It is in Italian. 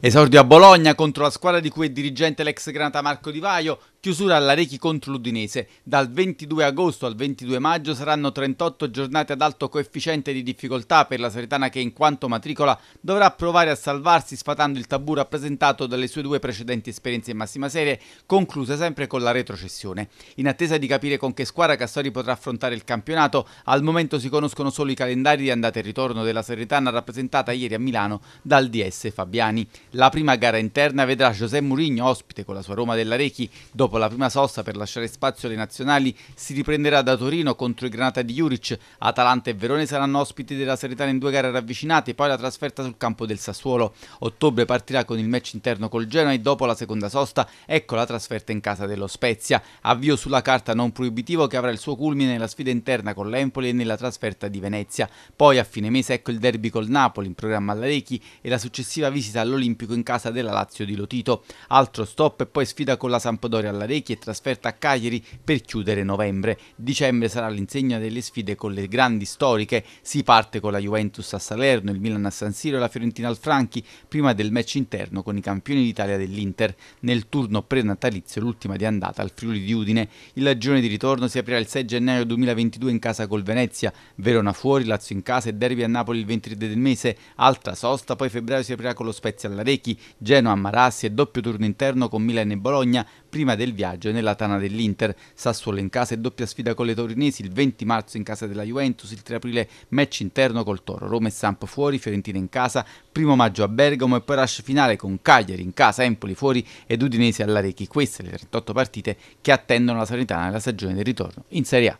Esordio a Bologna contro la squadra di cui è dirigente l'ex granata Marco Di Vaio, Chiusura alla Rechi contro l'Udinese. Dal 22 agosto al 22 maggio saranno 38 giornate ad alto coefficiente di difficoltà per la Seretana che in quanto matricola dovrà provare a salvarsi sfatando il tabù rappresentato dalle sue due precedenti esperienze in massima serie, concluse sempre con la retrocessione. In attesa di capire con che squadra Castori potrà affrontare il campionato, al momento si conoscono solo i calendari di andata e ritorno della Seretana rappresentata ieri a Milano dal DS Fabiani. La prima gara interna vedrà José Mourinho ospite con la sua Roma della Rechi dopo Dopo la prima sosta per lasciare spazio alle nazionali si riprenderà da Torino contro i Granata di Juric. Atalanta e Verone saranno ospiti della Sanitana in due gare ravvicinate, poi la trasferta sul campo del Sassuolo. Ottobre partirà con il match interno col Genoa e dopo la seconda sosta ecco la trasferta in casa dello Spezia. Avvio sulla carta non proibitivo che avrà il suo culmine nella sfida interna con l'Empoli e nella trasferta di Venezia. Poi a fine mese ecco il derby col Napoli in programma alla Rechi e la successiva visita all'Olimpico in casa della Lazio di Lotito. Altro stop e poi sfida con la Sampdoria alla Villarecchia e trasferta a Cagliari per chiudere novembre. Dicembre sarà l'insegna delle sfide con le grandi storiche. Si parte con la Juventus a Salerno, il Milan a San Siro e la Fiorentina al Franchi, prima del match interno con i campioni d'Italia dell'Inter. Nel turno prenatalizio, l'ultima di andata al Friuli di Udine. Il girone di ritorno si aprirà il 6 gennaio 2022 in casa col Venezia, Verona fuori, Lazio in casa e Derby a Napoli il 23 del mese. Altra sosta, poi febbraio si aprirà con lo Spezia alla Rechi, Genoa a Marassi e doppio turno interno con Milan e Bologna, prima del del viaggio è nella tana dell'Inter. Sassuolo in casa e doppia sfida con le torinesi il 20 marzo in casa della Juventus, il 3 aprile match interno col Toro, Roma e Samp fuori, Fiorentina in casa, primo maggio a Bergamo e poi rush finale con Cagliari in casa, Empoli fuori ed Udinese alla Queste le 38 partite che attendono la Sanità nella stagione del ritorno in Serie A.